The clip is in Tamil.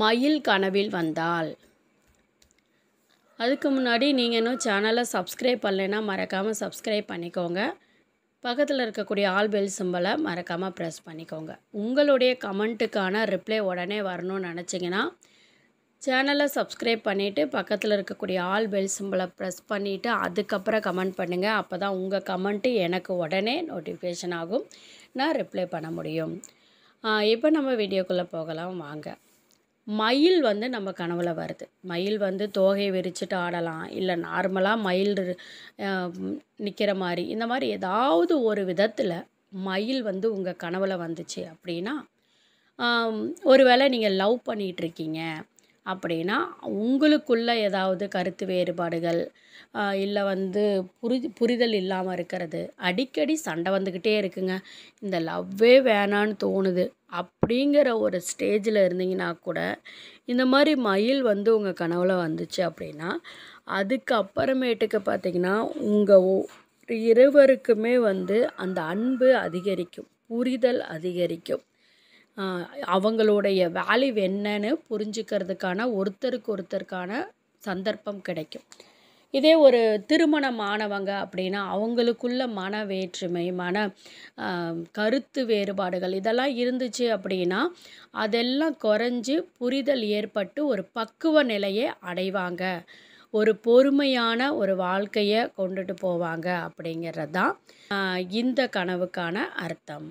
மயில் கனவில் வந்தால் அதுக்கு முன்னாடி நீங்கள் இன்னும் சேனலை சப்ஸ்கிரைப் பண்ணலைன்னா மறக்காமல் சப்ஸ்கிரைப் பண்ணிக்கோங்க பக்கத்தில் இருக்கக்கூடிய ஆல் பெல் சிம்பலை மறக்காமல் ப்ரெஸ் பண்ணிக்கோங்க உங்களுடைய கமெண்ட்டுக்கான ரிப்ளை உடனே வரணும்னு நினச்சிங்கன்னா சேனலை சப்ஸ்கிரைப் பண்ணிவிட்டு பக்கத்தில் இருக்கக்கூடிய ஆல் பெல் சிம்பலை ப்ரெஸ் பண்ணிவிட்டு அதுக்கப்புறம் கமெண்ட் பண்ணுங்கள் அப்போ தான் உங்கள் கமெண்ட்டு எனக்கு உடனே நோட்டிஃபிகேஷன் ஆகும் நான் ரிப்ளை பண்ண முடியும் இப்போ நம்ம வீடியோக்குள்ளே போகலாம் வாங்க மயில் வந்து நம்ம கனவில் வருது மயில் வந்து தோகையை விரிச்சிட்டு ஆடலாம் இல்லை நார்மலாக மயில் நிற்கிற மாதிரி இந்த மாதிரி ஏதாவது ஒரு விதத்தில் மயில் வந்து உங்கள் கனவில் வந்துச்சு அப்படின்னா ஒரு வேளை நீங்கள் லவ் பண்ணிகிட்ருக்கீங்க அப்படின்னா உங்களுக்குள்ளே ஏதாவது கருத்து வேறுபாடுகள் இல்லை வந்து புரி புரிதல் இல்லாமல் இருக்கிறது அடிக்கடி சண்டை வந்துக்கிட்டே இருக்குங்க இந்த லவ்வே வேணான்னு தோணுது அப்படிங்கிற ஒரு ஸ்டேஜில் இருந்தீங்கன்னா கூட இந்த மாதிரி மயில் வந்து உங்கள் கனவில் வந்துச்சு அப்படின்னா அதுக்கு அப்புறமேட்டுக்கு பார்த்திங்கன்னா உங்கள் இருவருக்குமே வந்து அந்த அன்பு அதிகரிக்கும் புரிதல் அதிகரிக்கும் அவங்களுடைய வேல்யூ என்னன்னு புரிஞ்சுக்கிறதுக்கான ஒருத்தருக்கு ஒருத்தருக்கான சந்தர்ப்பம் கிடைக்கும் இதே ஒரு திருமணமானவங்க அப்படின்னா அவங்களுக்குள்ள மன வேற்றுமை மன கருத்து வேறுபாடுகள் இதெல்லாம் இருந்துச்சு அப்படின்னா அதெல்லாம் குறைஞ்சு புரிதல் ஏற்பட்டு ஒரு பக்குவ நிலையை அடைவாங்க ஒரு பொறுமையான ஒரு வாழ்க்கையை கொண்டுட்டு போவாங்க அப்படிங்கிறது தான் இந்த கனவுக்கான அர்த்தம்